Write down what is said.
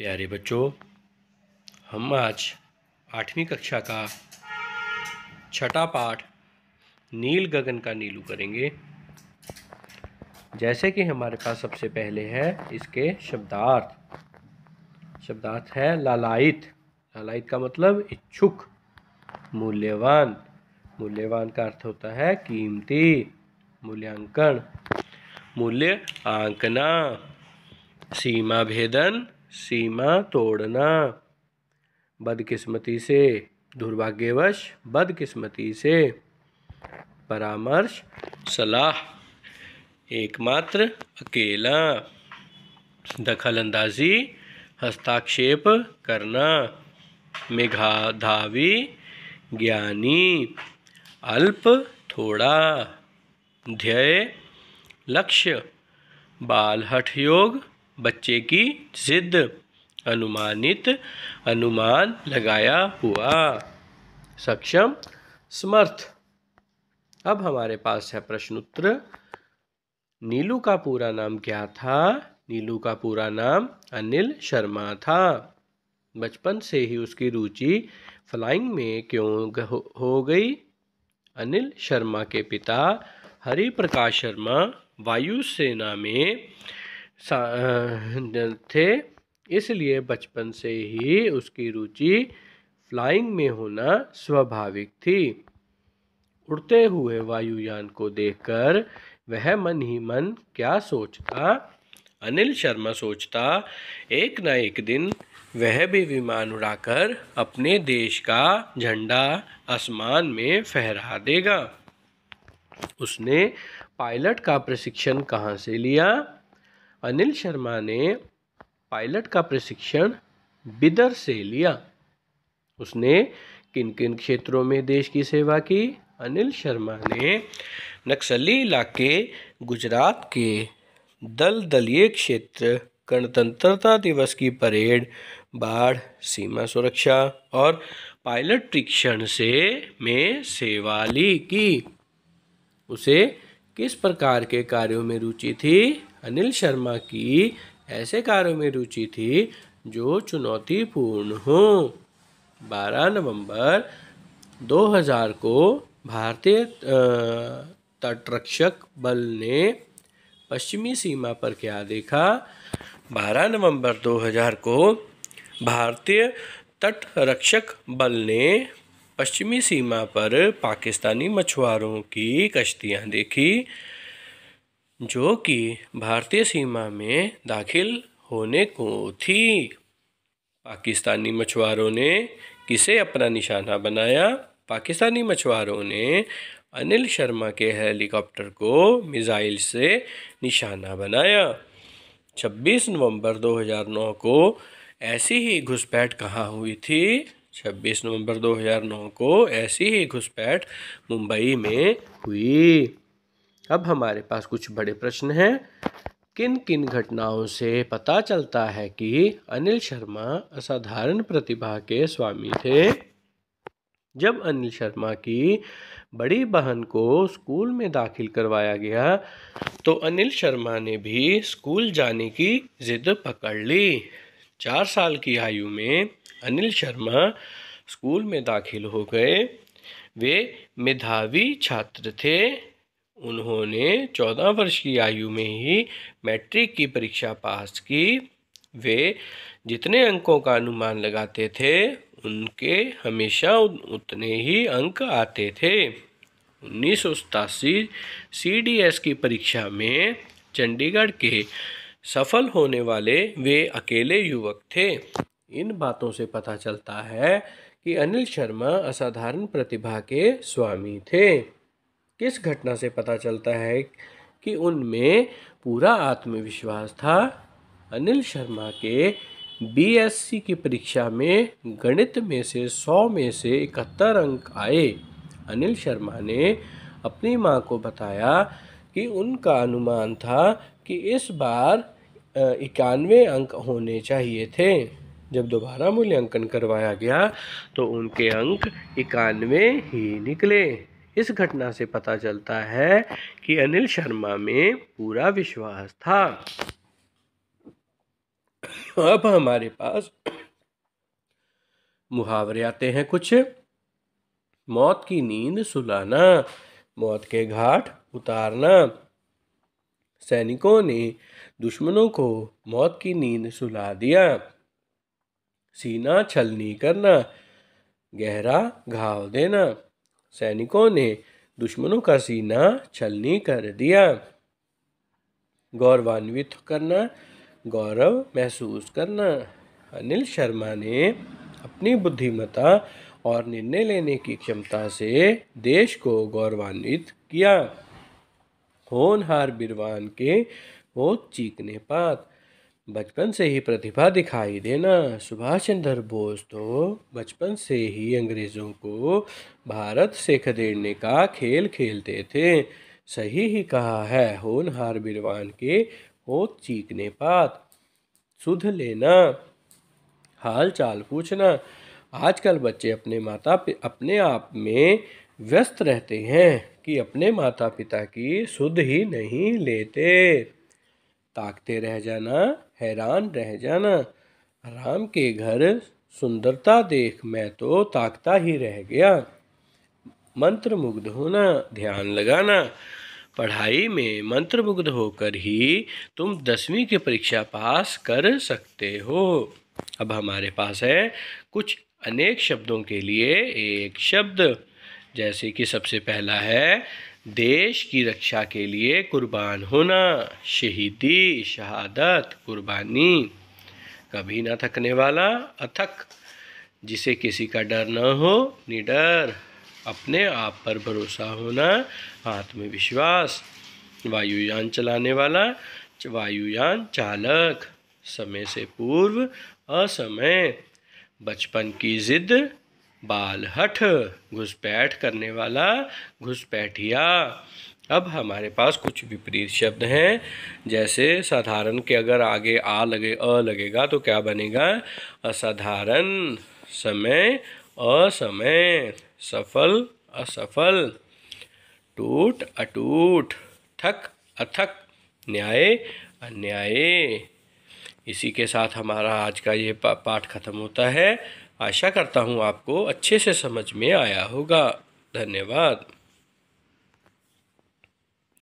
प्यारे बच्चों हम आज आठवीं कक्षा का छठा पाठ नील गगन का नीलू करेंगे जैसे कि हमारे पास सबसे पहले है इसके शब्दार्थ शब्दार्थ है लालायित लालायित का मतलब इच्छुक मूल्यवान मूल्यवान का अर्थ होता है कीमती मूल्यांकन मूल्य आंकना सीमा भेदन सीमा तोड़ना बदकिस्मती से दुर्भाग्यवश बदकिस्मती से परामर्श सलाह एकमात्र अकेला दखल अंदाजी हस्ताक्षेप करना मेघाधावी ज्ञानी अल्प थोड़ा ध्येय लक्ष्य बालहठ योग बच्चे की जिद अनुमानित अनुमान लगाया हुआ सक्षम समर्थ अब हमारे पास है प्रश्न उत्तर नीलू का पूरा नाम क्या था नीलू का पूरा नाम अनिल शर्मा था बचपन से ही उसकी रुचि फ्लाइंग में क्यों हो गई अनिल शर्मा के पिता हरि प्रकाश शर्मा वायुसेना में थे इसलिए बचपन से ही उसकी रुचि फ्लाइंग में होना स्वाभाविक थी उड़ते हुए वायुयान को देखकर वह मन ही मन क्या सोचता अनिल शर्मा सोचता एक न एक दिन वह भी विमान उड़ाकर अपने देश का झंडा आसमान में फहरा देगा उसने पायलट का प्रशिक्षण कहाँ से लिया अनिल शर्मा ने पायलट का प्रशिक्षण बिदर से लिया उसने किन किन क्षेत्रों में देश की सेवा की अनिल शर्मा ने नक्सली इलाके गुजरात के दल दलीय क्षेत्र गणतंत्रता दिवस की परेड बाढ़ सीमा सुरक्षा और पायलट परीक्षण से में सेवा ली की उसे किस प्रकार के कार्यों में रुचि थी अनिल शर्मा की ऐसे कार्यों में रुचि थी जो चुनौतीपूर्ण हो 12 नवंबर 2000 को भारतीय तटरक्षक बल ने पश्चिमी सीमा पर क्या देखा 12 नवंबर 2000 को भारतीय तटरक्षक बल ने पश्चिमी सीमा पर पाकिस्तानी मछुआरों की कश्तियां देखी जो कि भारतीय सीमा में दाखिल होने को थी पाकिस्तानी मछुआरों ने किसे अपना निशाना बनाया पाकिस्तानी मछुआरों ने अनिल शर्मा के हेलीकॉप्टर को मिज़ाइल से निशाना बनाया 26 नवंबर 2009 को ऐसी ही घुसपैठ कहाँ हुई थी 26 नवंबर 2009 को ऐसी ही घुसपैठ मुंबई में हुई अब हमारे पास कुछ बड़े प्रश्न हैं किन किन घटनाओं से पता चलता है कि अनिल शर्मा असाधारण प्रतिभा के स्वामी थे जब अनिल शर्मा की बड़ी बहन को स्कूल में दाखिल करवाया गया तो अनिल शर्मा ने भी स्कूल जाने की जिद पकड़ ली चार साल की आयु में अनिल शर्मा स्कूल में दाखिल हो गए वे मेधावी छात्र थे उन्होंने चौदह वर्ष की आयु में ही मैट्रिक की परीक्षा पास की वे जितने अंकों का अनुमान लगाते थे उनके हमेशा उतने ही अंक आते थे उन्नीस सौ सतासी सी डी एस की परीक्षा में चंडीगढ़ के सफल होने वाले वे अकेले युवक थे इन बातों से पता चलता है कि अनिल शर्मा असाधारण प्रतिभा के स्वामी थे किस घटना से पता चलता है कि उनमें पूरा आत्मविश्वास था अनिल शर्मा के बीएससी की परीक्षा में गणित में से सौ में से इकहत्तर अंक आए अनिल शर्मा ने अपनी माँ को बताया कि उनका अनुमान था कि इस बार इक्यानवे अंक होने चाहिए थे जब दोबारा मूल्यांकन करवाया गया तो उनके अंक इक्यानवे ही निकले इस घटना से पता चलता है कि अनिल शर्मा में पूरा विश्वास था अब हमारे पास मुहावरे आते हैं कुछ मौत की नींद सुलाना मौत के घाट उतारना सैनिकों ने दुश्मनों को मौत की नींद सुला दिया सीना छलनी करना गहरा घाव देना सैनिकों ने दुश्मनों का सीना छलनी कर दिया गौरवान्वित करना गौरव महसूस करना अनिल शर्मा ने अपनी बुद्धिमता और निर्णय लेने की क्षमता से देश को गौरवान्वित किया होनहार बिरवान के वो चीखने पात बचपन से ही प्रतिभा दिखाई देना सुभाष चंद्र बोस तो बचपन से ही अंग्रेज़ों को भारत से खदेड़ने का खेल खेलते थे सही ही कहा है होनहार बिरवान के हो चीखने पात सुध लेना हाल चाल पूछना आजकल बच्चे अपने माता अपने आप में व्यस्त रहते हैं कि अपने माता पिता की सुध ही नहीं लेते ताकते रह जाना हैरान रह जाना राम के घर सुंदरता देख मैं तो ताकता ही रह गया मंत्र मुग्ध होना ध्यान लगाना पढ़ाई में मंत्र मुग्ध होकर ही तुम दसवीं की परीक्षा पास कर सकते हो अब हमारे पास है कुछ अनेक शब्दों के लिए एक शब्द जैसे कि सबसे पहला है देश की रक्षा के लिए कुर्बान होना शहीदी शहादत कुर्बानी कभी ना थकने वाला अथक जिसे किसी का डर ना हो निडर अपने आप पर भरोसा होना आत्मविश्वास वायुयान चलाने वाला वायुयान चालक समय से पूर्व असमय बचपन की जिद बालहठ घुसपैठ करने वाला घुसपैठिया अब हमारे पास कुछ विपरीत शब्द हैं जैसे साधारण के अगर आगे आ लगे अ लगेगा तो क्या बनेगा असाधारण समय असमय सफल असफल टूट अटूट थक अथक न्याय अन्याय इसी के साथ हमारा आज का ये पाठ ख़त्म होता है आशा करता हूँ आपको अच्छे से समझ में आया होगा धन्यवाद